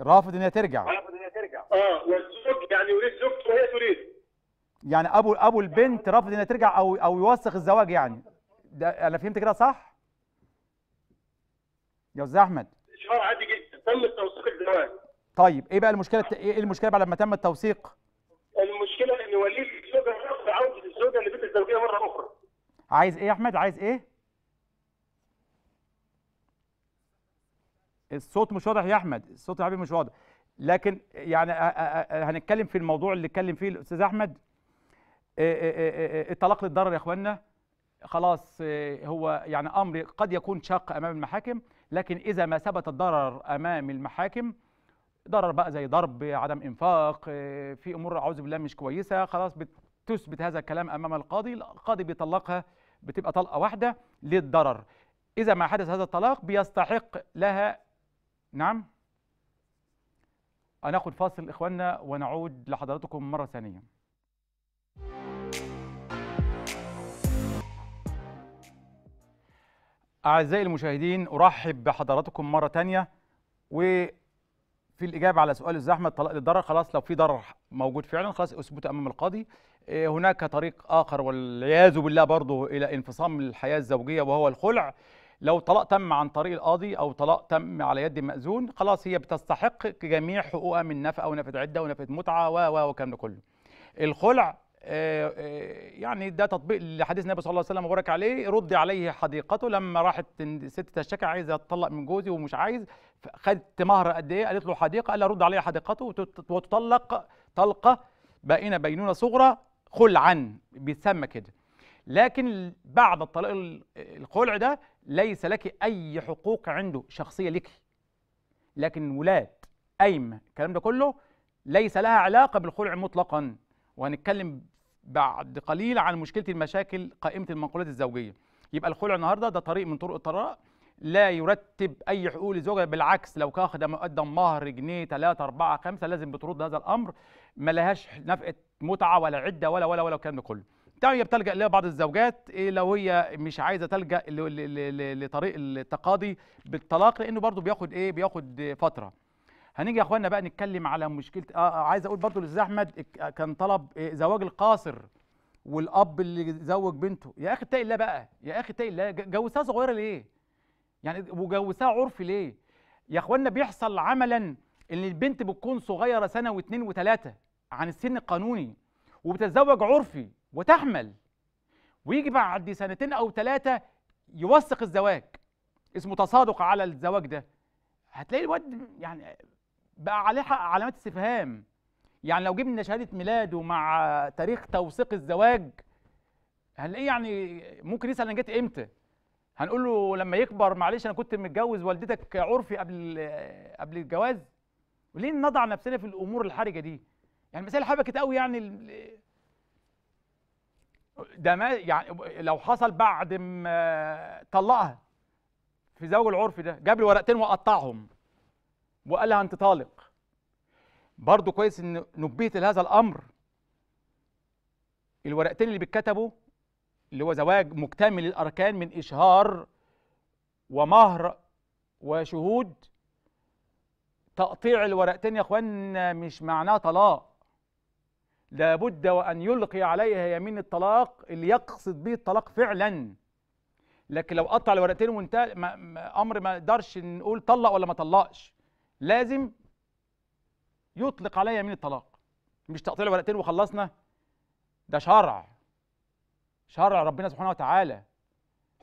رافض ان هي ترجع رافض ان هي ترجع اه والزوج يعني يريد زوجته وهي تريد يعني ابو ابو البنت رافض انها ترجع او او يوثق الزواج يعني ده انا فهمت كده صح؟ يا استاذ احمد اشهار عادي جدا تم توثيق الزواج طيب ايه بقى المشكله ايه المشكله بعد ما تم التوثيق؟ المشكله ان ولي الزوجه رفض عوده الزوجه لبيت الزوجيه مره اخرى عايز ايه يا احمد عايز ايه؟ الصوت مش واضح يا احمد الصوت يا حبيبي مش واضح لكن يعني هنتكلم في الموضوع اللي اتكلم فيه الاستاذ احمد إيه، إيه، إيه، الطلاق للضرر يا اخوانا خلاص هو يعني امر قد يكون شاق امام المحاكم لكن اذا ما ثبت الضرر امام المحاكم ضرر بقى زي ضرب عدم انفاق في امور اعوذ بالله مش كويسه خلاص بتثبت هذا الكلام امام القاضي القاضي بيطلقها بتبقى طلقه واحده للضرر اذا ما حدث هذا الطلاق بيستحق لها نعم هناخد فاصل اخواننا ونعود لحضراتكم مره ثانيه أعزائي المشاهدين أرحب بحضراتكم مرة تانية وفي الإجابة على سؤال الزحمة الطلاق للضرر خلاص لو في ضرر موجود فعلا خلاص أثبت أمام القاضي إيه، هناك طريق آخر والعياذ بالله برضه إلى انفصام الحياة الزوجية وهو الخلع لو طلاق تم عن طريق القاضي او طلاق تم على يد مأذون خلاص هي بتستحق جميع حقوقها من نفقه ونفقه عده ونفقه متعه و و والكلام ده كله. الخلع آه، آه، يعني ده تطبيق لحديث النبي صلى الله عليه وسلم وبارك عليه رد عليه حديقته لما راحت الست تشتكي عايزه تطلق من جوزي ومش عايز خدت مهر قد ايه قالت له حديقه قال لها رد عليها حديقته وتطلق طلقه بائنه بينونه صغرى خلعا بيتسمى كده لكن بعد الطلاق الخلع ده ليس لك اي حقوق عنده شخصيه لك لكن ولاد قايمه الكلام ده كله ليس لها علاقه بالخلع مطلقا وهنتكلم بعد قليل عن مشكله المشاكل قائمه المنقولات الزوجيه يبقى الخلع النهارده ده طريق من طرق الطلاق لا يرتب اي حقوق للزوجه بالعكس لو كاخده مقدم مهر جنيه 3 4 5 لازم بترد هذا الامر ما لهاش نفقه متعه ولا عده ولا ولا ولا الكلام ده كله هي طيب، بتلجا اليها بعض الزوجات إيه لو هي مش عايزه تلجا لطريق التقاضي بالطلاق لانه برضو بياخد ايه بياخد فتره هنيجي يا اخوانا بقى نتكلم على مشكله آه, آه، عايز اقول برضو للاستاذ احمد كان طلب آه، زواج القاصر والاب اللي زوج بنته يا اخي اتقي الله بقى يا اخي اتقي الله جوزها صغيره ليه يعني وجوزها عرفي ليه يا اخوانا بيحصل عملا ان البنت بتكون صغيره سنه واثنين وثلاثه عن السن القانوني وبتتزوج عرفي وتحمل ويجي بعد سنتين او ثلاثه يوثق الزواج اسمه تصادق على الزواج ده هتلاقي الواد يعني بقى عليه علامات استفهام يعني لو جبنا شهاده ميلاده مع تاريخ توثيق الزواج هنلاقيه يعني ممكن يسال انا جيت امتى هنقول له لما يكبر معلش انا كنت متجوز والدتك عرفي قبل قبل الجواز وليه نضع نفسنا في الامور الحرجه دي يعني مسائل حبكت قوي يعني ده ما يعني لو حصل بعد ما طلقها في زوج العرف ده جاب لي ورقتين وقطعهم وقال لها انت طالق برضه كويس ان نبهت لهذا الامر الورقتين اللي بيتكتبوا اللي هو زواج مكتمل الاركان من اشهار ومهر وشهود تقطيع الورقتين يا اخوانا مش معناه طلاق لابد وان يلقي عليها يمين الطلاق اللي يقصد به الطلاق فعلا لكن لو قطع الورقتين وانتهى امر ما قدرش نقول طلق ولا ما طلقش لازم يطلق عليها يمين الطلاق مش تقطيع ورقتين وخلصنا ده شرع شرع ربنا سبحانه وتعالى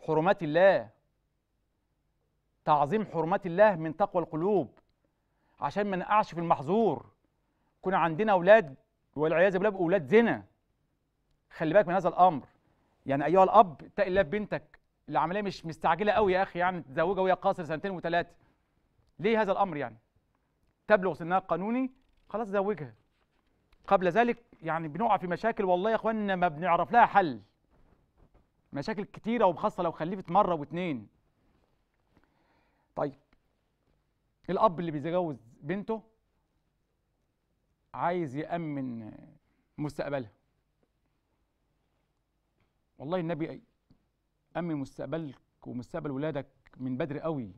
حرمات الله تعظيم حرمات الله من تقوى القلوب عشان ما نقعش في المحظور يكون عندنا اولاد والعياذ بالله اولاد زنا خلي بالك من هذا الامر يعني ايها الاب اتقي الله بنتك العمليه مش مستعجله قوي يا اخي يعني تزوجها وهي قاصر سنتين وثلاثه ليه هذا الامر يعني تبلغ سنها القانوني خلاص زوجها قبل ذلك يعني بنقع في مشاكل والله يا اخواننا ما بنعرف لها حل مشاكل كتيره وخاصه لو خلفت مره واتنين طيب الاب اللي بيتجوز بنته عايز يامن مستقبلها والله النبي امن مستقبلك ومستقبل ولادك من بدري قوي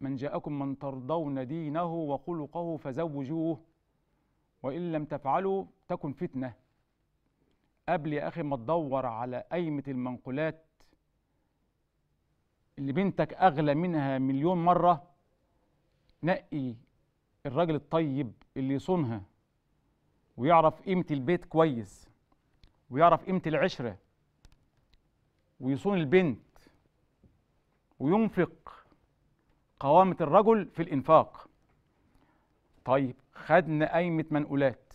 من جاءكم من ترضون دينه وخلقه فزوجوه وإن لم تفعلوا تكن فتنة قبل يا أخي ما تدور على قايمة المنقولات اللي بنتك أغلى منها مليون مرة نقي الراجل الطيب اللي يصونها ويعرف قيمة البيت كويس ويعرف قيمة العشرة ويصون البنت وينفق قوامة الرجل في الإنفاق طيب خدنا قايمة منقولات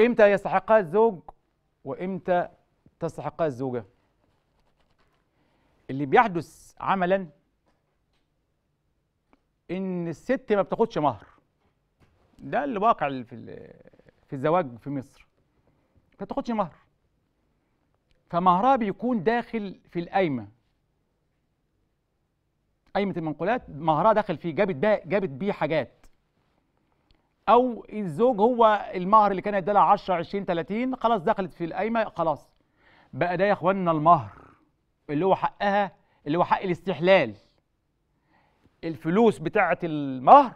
إمتى يستحقها الزوج وإمتى تستحقها الزوجة اللي بيحدث عملا إن الست ما بتاخدش مهر ده اللي واقع في في الزواج في مصر ما بتاخدش مهر فمهرها بيكون داخل في القايمه قايمه المنقولات مهرها داخل فيه جابت بيه جابت بيه حاجات او الزوج هو المهر اللي كان يديلها 10 20 30 خلاص دخلت في القايمه خلاص بقى ده يا اخواننا المهر اللي هو حقها اللي هو حق الاستحلال الفلوس بتاعه المهر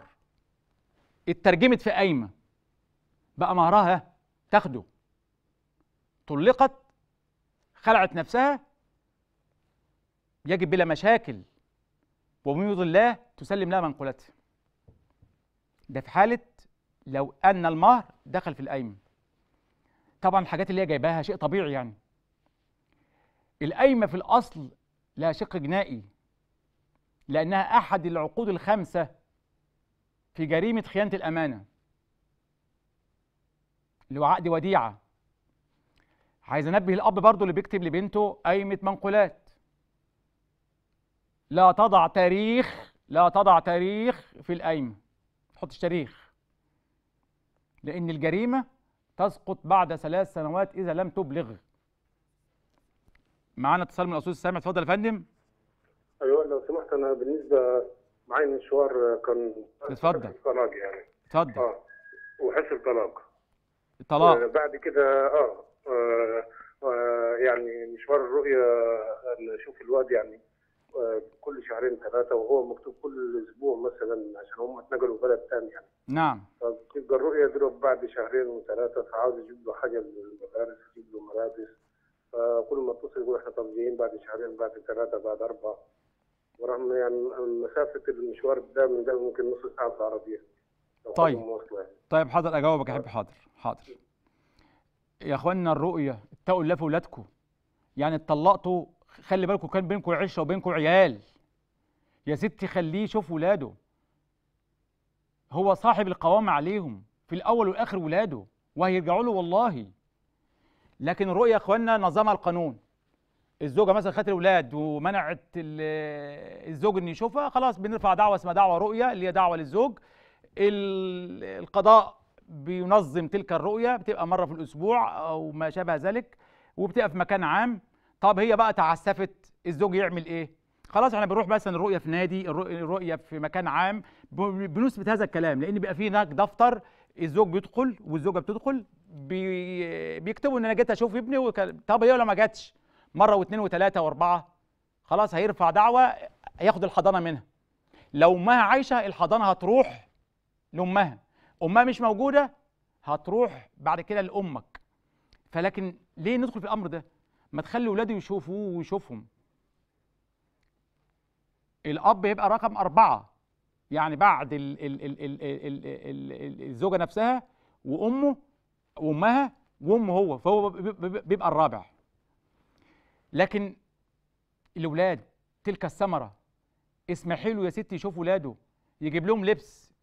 اترجمت في قايمه بقى مهرها تاخده طلقت خلعت نفسها يجب بلا مشاكل ومن الله تسلم لها منقولتها ده في حاله لو ان المهر دخل في الايمن طبعا الحاجات اللي هي جايباها شيء طبيعي يعني الأيمة في الاصل لها شق جنائي لانها احد العقود الخمسه في جريمه خيانه الامانه اللي هو عقد وديعه عايز انبه الاب برضه اللي بيكتب لبنته قايمه منقولات لا تضع تاريخ لا تضع تاريخ في القايمة ما تحطش تاريخ لأن الجريمة تسقط بعد ثلاث سنوات إذا لم تبلغ معانا اتصال من الأستاذ السامع اتفضل يا فندم أيوه لو سمحت أنا بالنسبة معايا مشوار كان اتفضل طلاق يعني اتفضل اه وحس الطلاق طلاق آه بعد كده آه, آه, آه يعني مشوار الرؤية آه، نشوف الواد يعني كل شهرين ثلاثه وهو مكتوب كل اسبوع مثلا عشان هم اتنقلوا بلد ثاني يعني نعم فبتبقى الرؤيه دول بعد شهرين وثلاثه فعاوز يجيب له حاجه للمدارس يجيب له ملابس فكل ما اتصل يقول احنا طب بعد شهرين بعد ثلاثه بعد اربعه ورغم يعني مسافه المشوار ده من ده ممكن نص ساعه بالعربيه طيب يعني. طيب حاضر اجاوبك يا حبيبي حاضر حاضر يا اخوانا الرؤيه اتقوا الله في اولادكم يعني اتطلقتوا خلي بالكم كان بينكم عشه وبينكم عيال يا ستي خليه يشوف ولاده هو صاحب القوام عليهم في الاول والاخر ولاده وهيرجعوا له والله لكن الرؤيه يا نظام نظمها القانون الزوجه مثلا خدت الولاد ومنعت الزوج انه يشوفها خلاص بنرفع دعوه اسمها دعوه رؤيه اللي هي دعوه للزوج القضاء بينظم تلك الرؤيه بتبقى مره في الاسبوع او ما شابه ذلك وبتبقى في مكان عام طب هي بقى تعسفت الزوج يعمل ايه خلاص احنا بنروح مثلا الرؤيه في نادي الرؤيه في مكان عام بنثبت هذا الكلام لان بيبقى في هناك دفتر الزوج بيدخل والزوجه بتدخل بي... بيكتبوا ان انا جيت اشوف ابني وك... طب هي ولا ما جاتش مره واثنين وثلاثه واربعه خلاص هيرفع دعوه هياخد الحضانه منها لو امها عايشه الحضانه هتروح لامها امها مش موجوده هتروح بعد كده لامك فلكن ليه ندخل في الامر ده ما تخلي ولاده يشوفوه ويشوفهم الاب يبقى رقم أربعة يعني بعد الـ الـ الـ الـ الـ الـ الزوجة نفسها وأمه وأمها وأمه هو فهو بيبقى الرابع لكن الأولاد تلك الثمرة اسم حلو يا ستي يشوف ولاده يجيب لهم لبس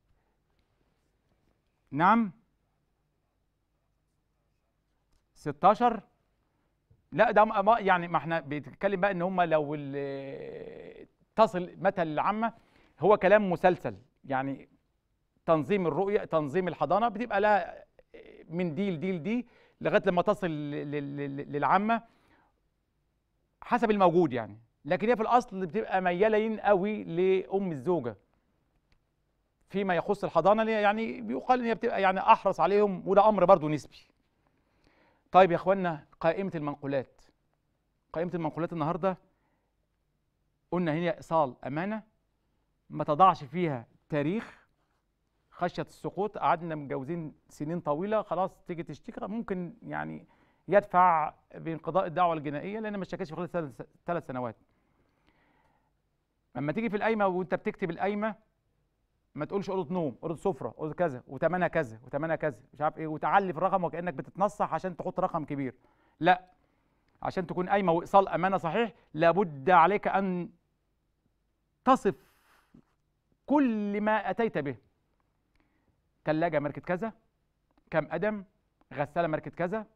نعم 16 لا ده ما يعني ما احنا بنتكلم بقى ان هم لو تصل متى للعامه هو كلام مسلسل يعني تنظيم الرؤيه تنظيم الحضانه بتبقى لها من ديل ديل دي لغايه لما تصل للعامه حسب الموجود يعني لكن هي في الاصل بتبقى ميالين قوي لام الزوجه فيما يخص الحضانه يعني بيقال ان هي بتبقى يعني احرص عليهم وده امر برضه نسبي طيب يا اخوانا قائمه المنقولات قائمه المنقولات النهارده قلنا هي ايصال امانه ما تضعش فيها تاريخ خشيه السقوط قعدنا متجوزين سنين طويله خلاص تيجي تشتكي ممكن يعني يدفع بانقضاء الدعوه الجنائيه لان ما اشتكاش في خلال ثلاث سنوات اما تيجي في القايمه وانت بتكتب القايمه ما تقولش اوضه نوم اوضه سفره اوضه كذا وتمنها كذا وتمنها كذا مش عارف ايه وتعلي في الرقم وكانك بتتنصح عشان تحط رقم كبير لا عشان تكون قايمه وايصال امانه صحيح لابد عليك ان تصف كل ما اتيت به ثلاجه ماركه كذا كم قدم غساله ماركه كذا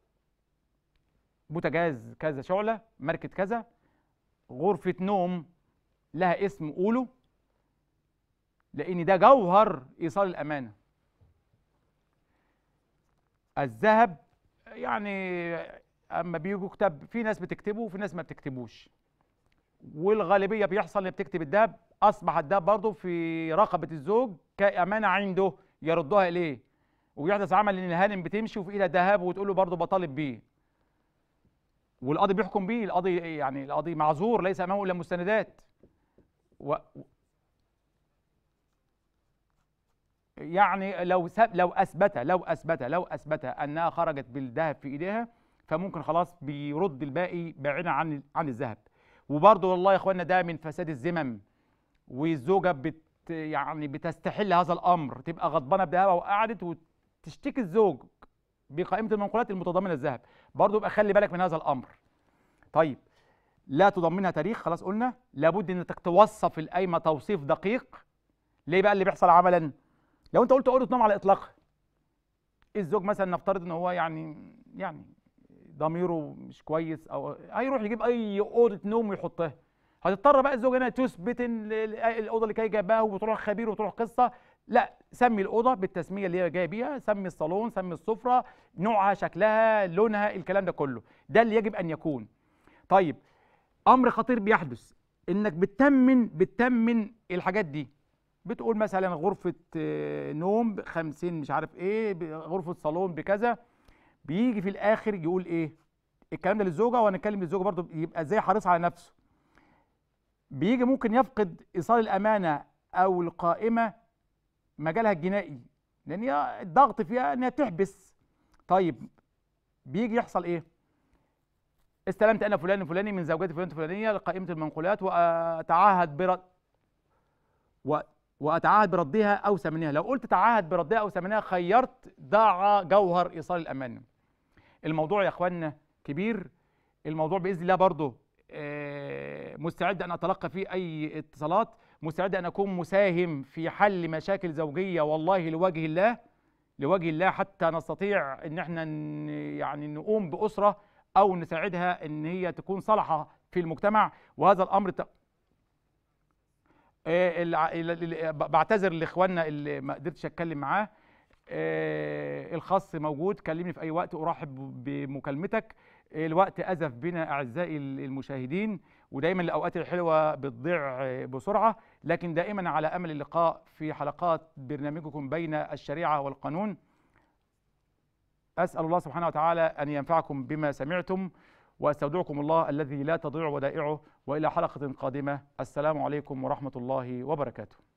بوتاجاز كذا شعله ماركه كذا غرفه نوم لها اسم قوله لأن ده جوهر إيصال الأمانة الذهب يعني أما بيجوا كتاب في ناس بتكتبه وفي ناس ما بتكتبوش والغالبية بيحصل اللي بتكتب الذهب أصبح الذهب برضه في رقبة الزوج كأمانة عنده يردها إليه ويحدث عمل إن الهانم بتمشي وفي إيدها ذهب وتقول له برضه بطالب بيه والقاضي بيحكم بيه القاضي يعني القاضي معذور ليس امامه الا مستندات و... يعني لو لو اثبت لو اثبت لو اثبت انها خرجت بالذهب في ايديها فممكن خلاص بيرد الباقي بعيدا عن عن الذهب وبرضه والله يا اخوانا ده من فساد الذمم والزوجه بت يعني بتستحل هذا الامر تبقى غضبانه بذهبها وقعدت وتشتكي الزوج بقائمه المنقولات المتضمنه الذهب برضه يبقى خلي بالك من هذا الامر طيب لا تضمنها تاريخ خلاص قلنا لابد انك توصف القايمه توصيف دقيق ليه بقى اللي بيحصل عملا لو انت قلت اوضه نوم على اطلاقها الزوج مثلا نفترض ان هو يعني يعني ضميره مش كويس او هيروح يجيب اي اوضه نوم ويحطها هتضطر بقى الزوج هنا تثبت الاوضه اللي كان جابها وبتروح خبير وتروح قصه لا سمي الاوضه بالتسميه اللي هي جايه بيها سمي الصالون سمي السفره نوعها شكلها لونها الكلام ده كله ده اللي يجب ان يكون طيب امر خطير بيحدث انك بتتمن بتتمن الحاجات دي بتقول مثلا غرفه آه، نوم ب 50 مش عارف ايه غرفه صالون بكذا بيجي في الاخر يقول ايه الكلام ده للزوجه وانا اتكلم للزوجه برضو يبقى ازاي حريص على نفسه بيجي ممكن يفقد ايصال الامانه او القائمه مجالها الجنائي لان هي الضغط فيها انها تحبس طيب بيجي يحصل ايه استلمت انا فلان الفلاني من زوجتي فلان الفلانيه لقائمه المنقولات واتعهد برد واتعهد بردها او ثمنها لو قلت تعهد بردها او ثمنها خيرت ضاع جوهر ايصال الامان الموضوع يا اخواننا كبير الموضوع باذن الله برضه آه، مستعد ان اتلقى فيه اي اتصالات مستعد ان اكون مساهم في حل مشاكل زوجيه والله لوجه الله لوجه الله حتى نستطيع ان احنا يعني نقوم باسره او نساعدها ان هي تكون صالحه في المجتمع وهذا الامر آه، بعتذر لاخواننا اللي ما قدرتش اتكلم معاه آه، الخاص موجود كلمني في اي وقت ارحب بمكالمتك الوقت ازف بنا اعزائي المشاهدين ودايما الاوقات الحلوه بتضيع بسرعه لكن دائما على امل اللقاء في حلقات برنامجكم بين الشريعه والقانون اسال الله سبحانه وتعالى ان ينفعكم بما سمعتم واستودعكم الله الذي لا تضيع ودائعه والى حلقه قادمه السلام عليكم ورحمه الله وبركاته